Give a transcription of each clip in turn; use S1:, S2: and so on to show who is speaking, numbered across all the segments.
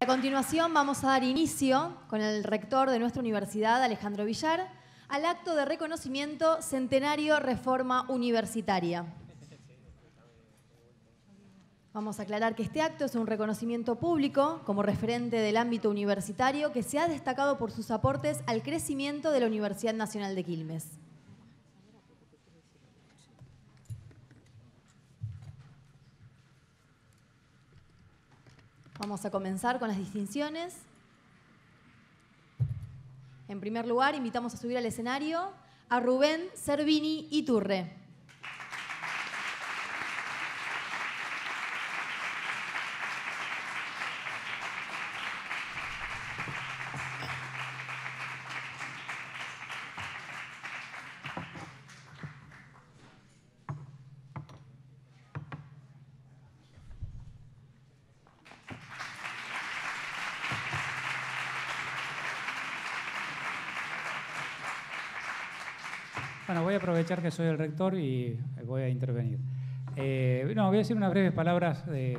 S1: A continuación vamos a dar inicio con el rector de nuestra universidad, Alejandro Villar, al acto de reconocimiento Centenario Reforma Universitaria. Vamos a aclarar que este acto es un reconocimiento público como referente del ámbito universitario que se ha destacado por sus aportes al crecimiento de la Universidad Nacional de Quilmes. Vamos a comenzar con las distinciones. En primer lugar, invitamos a subir al escenario a Rubén Servini Turre.
S2: voy a aprovechar que soy el rector y eh, voy a intervenir. Eh, no, voy a decir unas breves palabras de,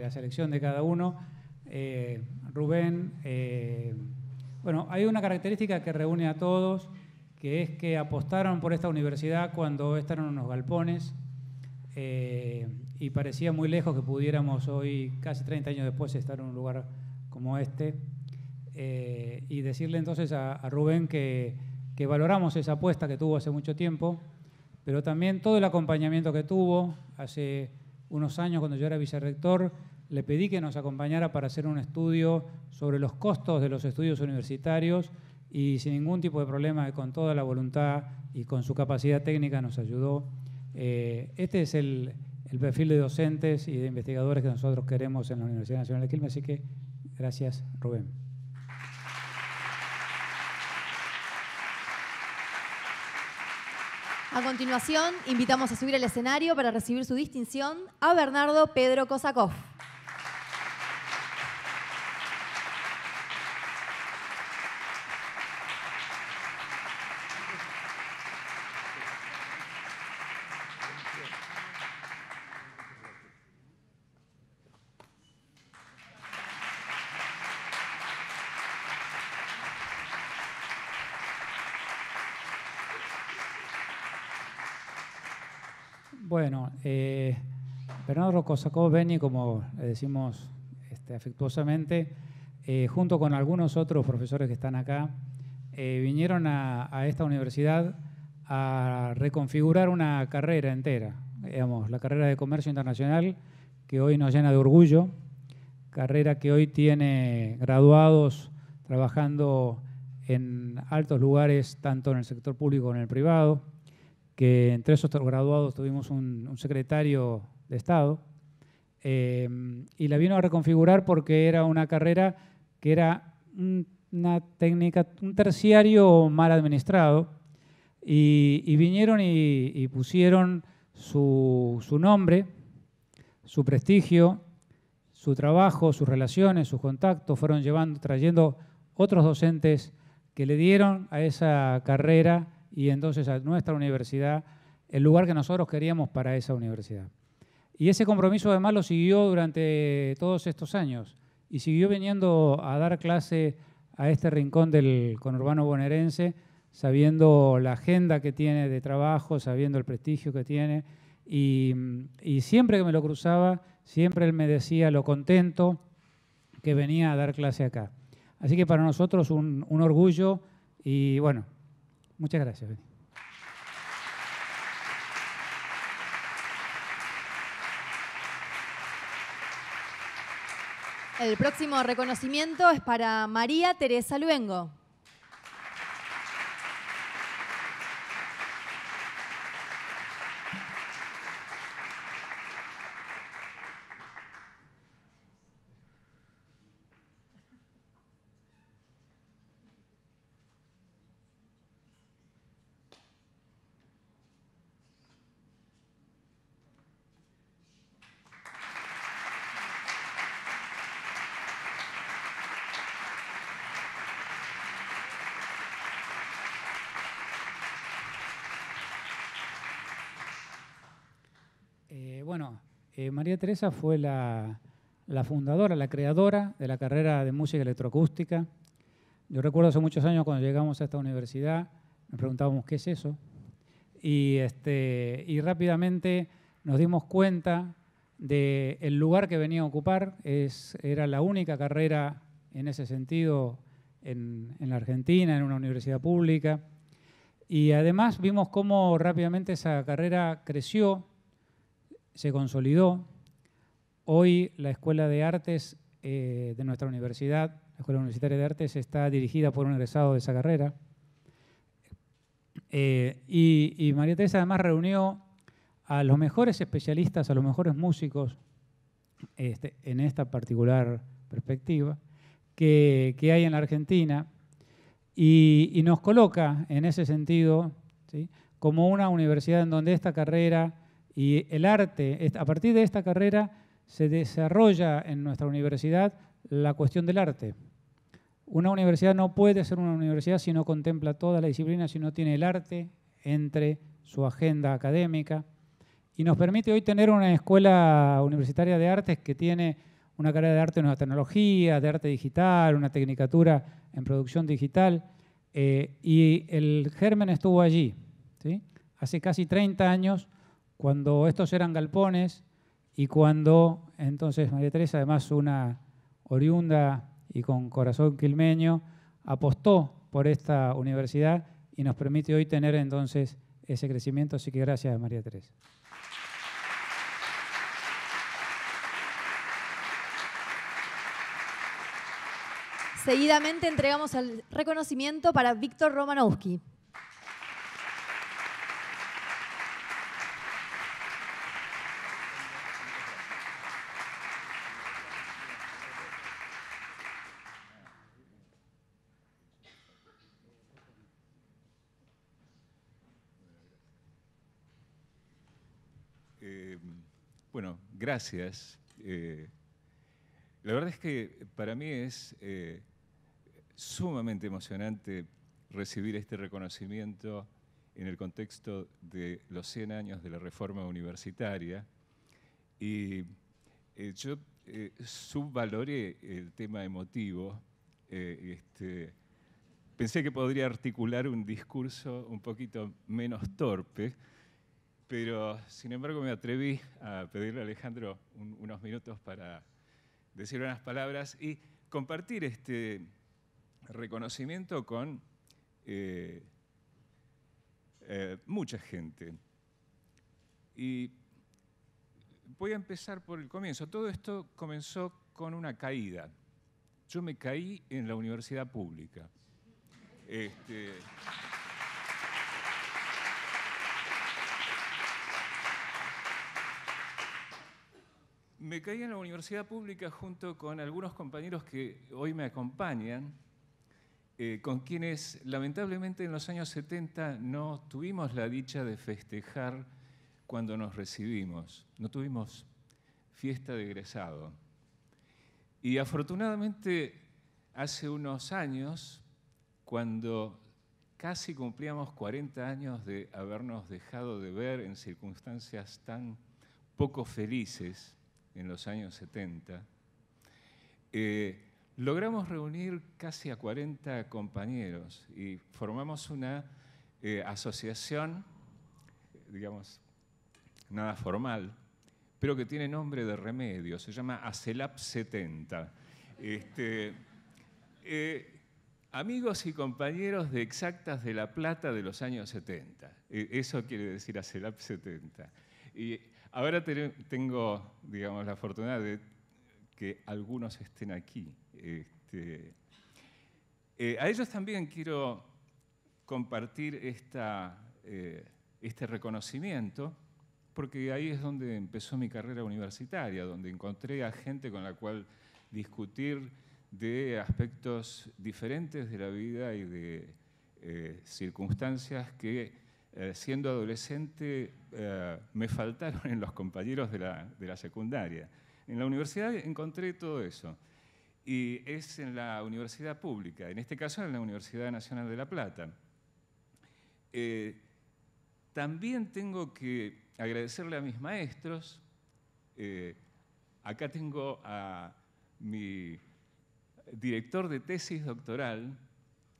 S2: la selección de cada uno. Eh, Rubén, bueno, hay una característica que reúne a todos, que es que apostaron por esta universidad cuando estaban unos galpones y parecía muy lejos que pudiéramos hoy, casi 30 años después, estar en un lugar como este. y decirle entonces a Rubén que que valoramos esa apuesta que tuvo hace mucho tiempo, pero también todo el acompañamiento que tuvo. Hace unos años, cuando yo era vicerrector, le pedí que nos acompañara para hacer un estudio sobre los costos de los estudios universitarios y sin ningún tipo de problema, con toda la voluntad y con su capacidad técnica nos ayudó. Eh, este es el, el, perfil de docentes y de investigadores que nosotros queremos en la Universidad Nacional de Quilmes, así que gracias, Rubén.
S1: A continuación, invitamos a subir al escenario para recibir su distinción a Bernardo Pedro Kosakov.
S2: Bueno, eh, Bernardo Cosacó Beni, como le decimos este, afectuosamente, eh, junto con algunos otros profesores que están acá, eh, vinieron a, a, esta universidad a reconfigurar una carrera entera, digamos, la carrera de comercio internacional, que hoy nos llena de orgullo, carrera que hoy tiene graduados trabajando en altos lugares, tanto en el sector público como en el privado, que entre esos graduados tuvimos un, secretario de Estado, eh, y la vino a reconfigurar porque era una carrera que era una técnica, un terciario mal administrado, y, vinieron y, pusieron su, nombre, su prestigio, su trabajo, sus relaciones, sus contactos, fueron llevando, trayendo otros docentes que le dieron a esa carrera y entonces a nuestra universidad el lugar que nosotros queríamos para esa universidad. Y ese compromiso además lo siguió durante todos estos años y siguió viniendo a dar clase a este rincón del conurbano bonaerense, sabiendo la agenda que tiene de trabajo, sabiendo el prestigio que tiene. Y, siempre que me lo cruzaba, siempre él me decía lo contento que venía a dar clase acá. Así que para nosotros un orgullo y bueno, Muchas gracias,
S1: El próximo reconocimiento es para María Teresa Luengo.
S2: Eh, María Teresa fue la, fundadora, la creadora de la carrera de música electroacústica. Yo recuerdo hace muchos años cuando llegamos a esta universidad, nos preguntábamos qué es eso. Y, este, rápidamente nos dimos cuenta del el lugar que venía a ocupar. era la única carrera en ese sentido en, en la Argentina, en una universidad pública. Y además vimos cómo rápidamente esa carrera creció se consolidó. Hoy la Escuela de Artes eh, de nuestra universidad, la Escuela Universitaria de Artes, está dirigida por un egresado de esa carrera. Eh, y, María Teresa además reunió a los mejores especialistas, a los mejores músicos este, en esta particular perspectiva que, hay en la Argentina y, nos coloca en ese sentido como una universidad en donde esta carrera y el arte, a partir de esta carrera, se desarrolla en nuestra universidad la cuestión del arte. Una universidad no puede ser una universidad si no contempla toda la disciplina, si no tiene el arte entre su agenda académica. Y nos permite hoy tener una escuela universitaria de artes que tiene una carrera de arte en tecnología, tecnologías, de arte digital, una tecnicatura en producción digital. Eh, y el germen estuvo allí. ¿sí? Hace casi 30 años cuando estos eran galpones y cuando entonces María Teresa, además una oriunda y con corazón quilmeño, apostó por esta universidad y nos permite hoy tener entonces ese crecimiento. Así que gracias María Teresa.
S1: Seguidamente entregamos el reconocimiento para Víctor Romanowski.
S3: gracias. Eh, la verdad es que para mí es eh, sumamente emocionante recibir este reconocimiento en el contexto de los 100 años de la reforma universitaria. Y eh, yo subvaloré el tema emotivo. Este, pensé que podría articular un discurso un poquito menos torpe, pero, sin embargo, me atreví a pedirle a Alejandro unos minutos para decir unas palabras y compartir este reconocimiento con eh, eh, mucha gente. Y voy a empezar por el comienzo. Todo esto comenzó con una caída. Yo me caí en la universidad pública. Este, me caí en la universidad pública junto con algunos compañeros que hoy me acompañan, eh, con quienes lamentablemente en los años 70 no tuvimos la dicha de festejar cuando nos recibimos, no tuvimos fiesta de egresado. Y afortunadamente hace unos años, cuando casi cumplíamos 40 años de habernos dejado de ver en circunstancias tan poco felices, en los años 70, eh, logramos reunir casi a 40 compañeros y formamos una eh, asociación, digamos, nada formal, pero que tiene nombre de remedio, se llama ACELAP 70. Este, eh, amigos y compañeros de Exactas de La Plata de los años 70, e, eso quiere decir ACELAP 70. Ahora tengo, digamos, la fortuna de que algunos estén aquí. Este, eh, a ellos también quiero compartir eh, este reconocimiento, porque ahí es donde empezó mi carrera universitaria, donde encontré a gente con la cual discutir de aspectos diferentes de la vida y de eh, circunstancias que eh, siendo adolescente eh, me faltaron en los compañeros de la, secundaria. En la universidad encontré todo eso. Y es en la universidad pública, en este caso en la Universidad Nacional de La Plata. Eh, también tengo que agradecerle a mis maestros. acá tengo a mi director de tesis doctoral,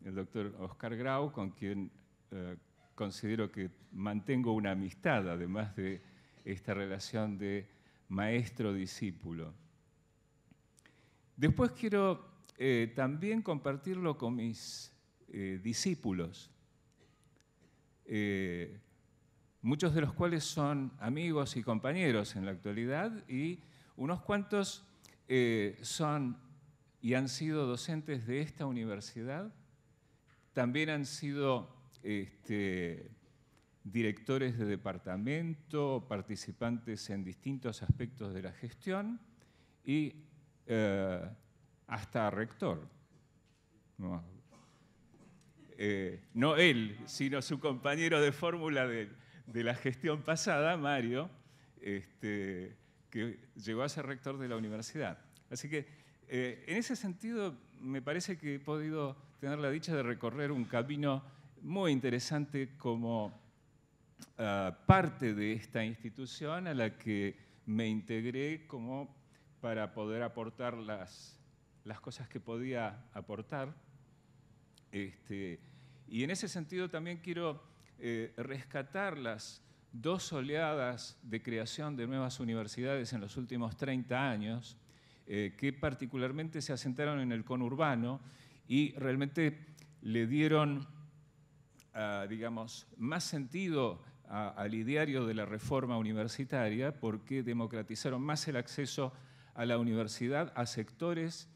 S3: el doctor Oscar Grau, con quien considero que mantengo una amistad, además de esta relación de maestro-discípulo. Después quiero eh, también compartirlo con mis eh, discípulos, eh, muchos de los cuales son amigos y compañeros en la actualidad y unos cuantos son y han sido docentes de esta universidad, también han sido este, directores de departamento, participantes en distintos aspectos de la gestión y eh, hasta rector. Eh, no, él, sino su compañero de fórmula de, la gestión pasada, Mario, este, que llegó a ser rector de la universidad. Así que eh, en ese sentido me parece que he podido tener la dicha de recorrer un camino muy interesante como ah, parte de esta institución a la que me integré como para poder aportar las, las cosas que podía aportar. Este, y en ese sentido también quiero eh, rescatar las dos oleadas de creación de nuevas universidades en los últimos 30 años, eh, que particularmente se asentaron en el conurbano y realmente le dieron Ah, digamos, más sentido al ideario de la reforma universitaria porque democratizaron más el acceso a la universidad a sectores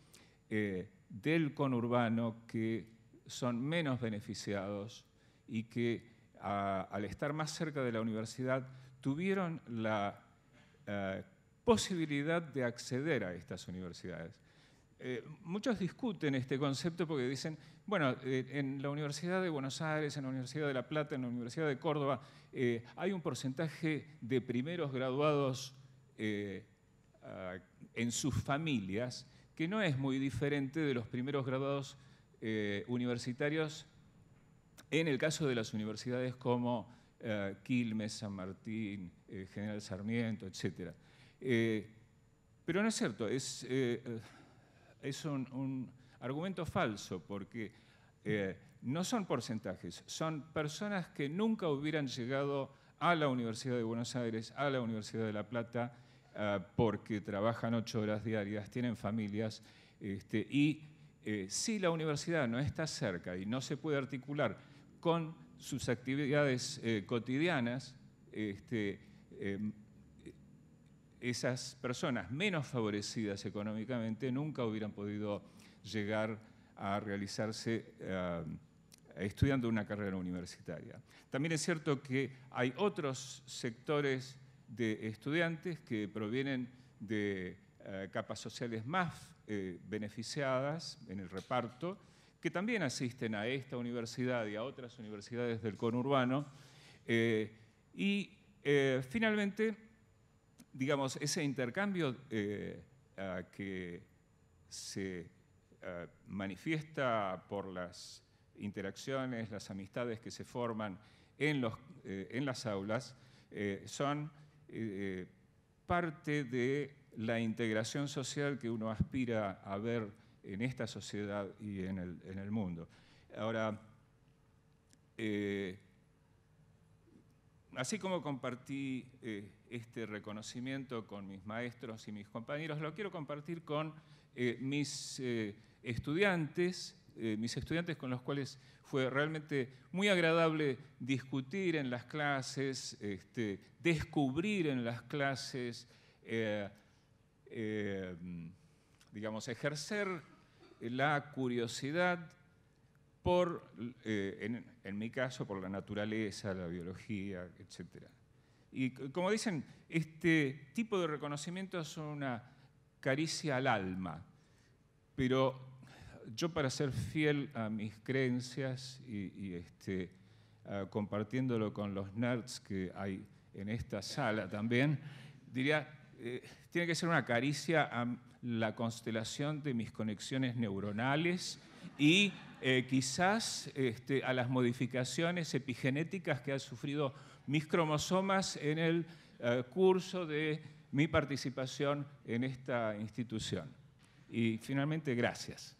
S3: eh, del conurbano que son menos beneficiados y que ah, al estar más cerca de la universidad tuvieron la ah, posibilidad de acceder a estas universidades. Eh, muchos discuten este concepto porque dicen, bueno, eh, en la Universidad de Buenos Aires, en la Universidad de La Plata, en la Universidad de Córdoba, eh, hay un porcentaje de primeros graduados en sus familias que no es muy diferente de los primeros graduados universitarios en el caso de las universidades como Quilmes, San Martín, General Sarmiento, etc. pero no es cierto, es es un, argumento falso porque eh, no son porcentajes, son personas que nunca hubieran llegado a la Universidad de Buenos Aires, a la Universidad de La Plata, eh, porque trabajan ocho horas diarias, tienen familias, este, y eh, si la universidad no está cerca y no se puede articular con sus actividades cotidianas, este, em, esas personas menos favorecidas económicamente nunca hubieran podido llegar a realizarse eh, estudiando una carrera universitaria. También es cierto que hay otros sectores de estudiantes que provienen de eh, capas sociales más eh, beneficiadas en el reparto, que también asisten a esta universidad y a otras universidades del conurbano. y finalmente, digamos, ese intercambio eh, que se manifiesta por las interacciones, las amistades que se forman en, los, eh, en las aulas, eh, son parte de la integración social que uno aspira a ver en esta sociedad y en el, mundo. Ahora, así como compartí eh, este reconocimiento con mis maestros y mis compañeros, lo quiero compartir con eh, mis eh, estudiantes, mis estudiantes con los cuales fue realmente muy agradable discutir en las clases, este, descubrir en las clases, digamos, ejercer la curiosidad por, eh, en, mi caso, por la naturaleza, la biología, etc. Y como dicen, este tipo de reconocimiento es una caricia al alma, pero yo para ser fiel a mis creencias y, este, compartiéndolo con los nerds que hay en esta sala también, diría, eh, tiene que ser una caricia a la constelación de mis conexiones neuronales y eh, quizás este, a las modificaciones epigenéticas que han sufrido mis cromosomas en el eh, curso de mi participación en esta institución. Y finalmente, gracias.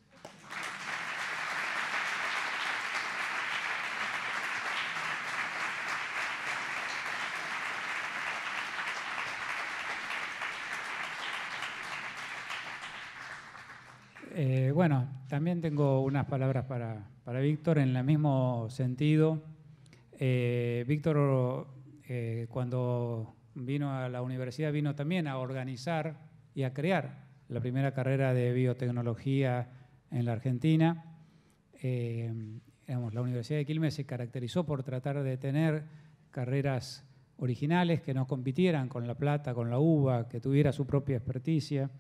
S2: bueno, también tengo unas palabras para, para Víctor en el mismo sentido. Eh, Víctor, eh, cuando vino a la universidad, vino también a organizar y a crear la primera carrera de biotecnología en la Argentina. Eh, la Universidad de Quilmes se caracterizó por tratar de tener carreras originales que no compitieran con la plata, con la uva, que tuviera su propia experticia.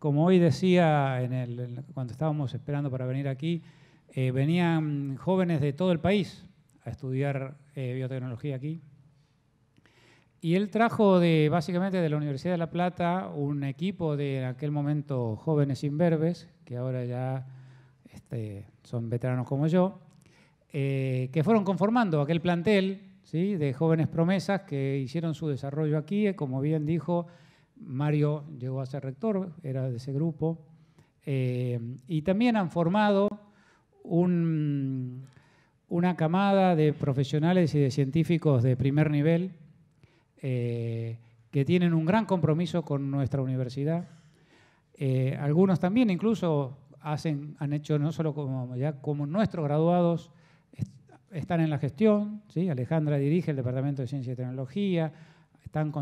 S2: Como hoy decía en el, cuando estábamos esperando para venir aquí, eh, venían jóvenes de todo el país a estudiar eh, biotecnología aquí. Y él trajo de, básicamente de la Universidad de La Plata un equipo de en aquel momento jóvenes inverbes, que ahora ya este, son veteranos como yo, eh, que fueron conformando aquel plantel ¿sí? de jóvenes promesas que hicieron su desarrollo aquí, como bien dijo Mario llegó a ser rector, era de ese grupo, eh, y también han formado una camada de profesionales y de científicos de primer nivel eh, que tienen un gran compromiso con nuestra universidad. Eh, algunos también incluso han hecho no solo como, nuestros graduados, están en la gestión, Alejandra dirige el Departamento de Ciencia y Tecnología,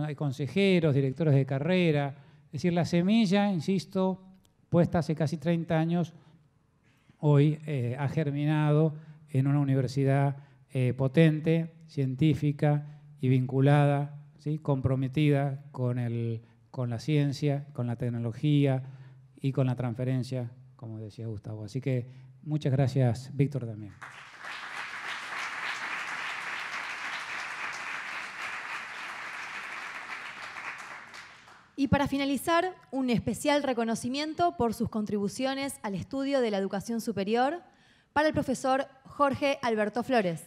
S2: hay consejeros, directores de carrera. Es decir, la semilla, insisto, puesta hace casi 30 años, hoy eh, ha germinado en una universidad eh, potente, científica y vinculada, ¿sí? comprometida con, con la ciencia, con la tecnología y con la transferencia, como decía Gustavo. Así que muchas gracias, Víctor, también.
S1: Y para finalizar, un especial reconocimiento por sus contribuciones al estudio de la educación superior para el profesor Jorge Alberto Flores.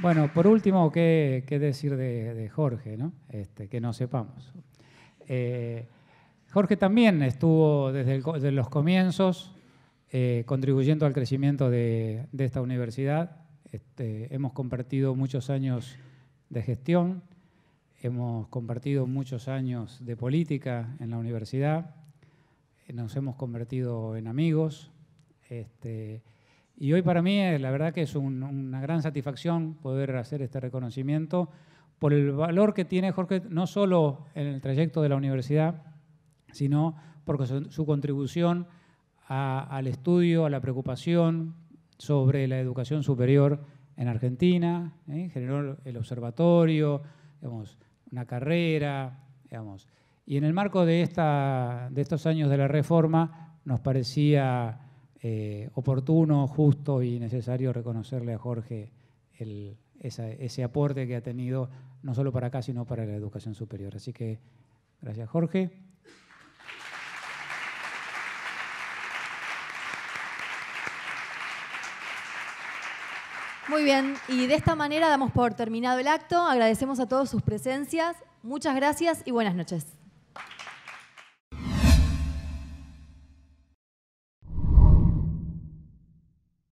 S2: Bueno, por último, ¿qué, decir de, Jorge, este, que no sepamos? Eh, Jorge también estuvo desde, los comienzos eh, contribuyendo al crecimiento de, esta universidad. Este, hemos compartido muchos años de gestión, hemos compartido muchos años de política en la universidad, nos hemos convertido en amigos. Este, y hoy para mí, eh, la verdad que es una gran satisfacción poder hacer este reconocimiento por el valor que tiene Jorge, no solo en el trayecto de la universidad, sino por su, contribución al estudio, a la preocupación sobre la educación superior en Argentina. ¿eh? Generó el observatorio, una carrera, digamos. Y en el marco de, esta, de estos años de la reforma, nos parecía eh, oportuno, justo y necesario reconocerle a Jorge ese aporte que ha tenido, no solo para acá, sino para la educación superior. Así que gracias, Jorge.
S1: Muy bien, y de esta manera damos por terminado el acto. Agradecemos a todos sus presencias. Muchas gracias y buenas noches.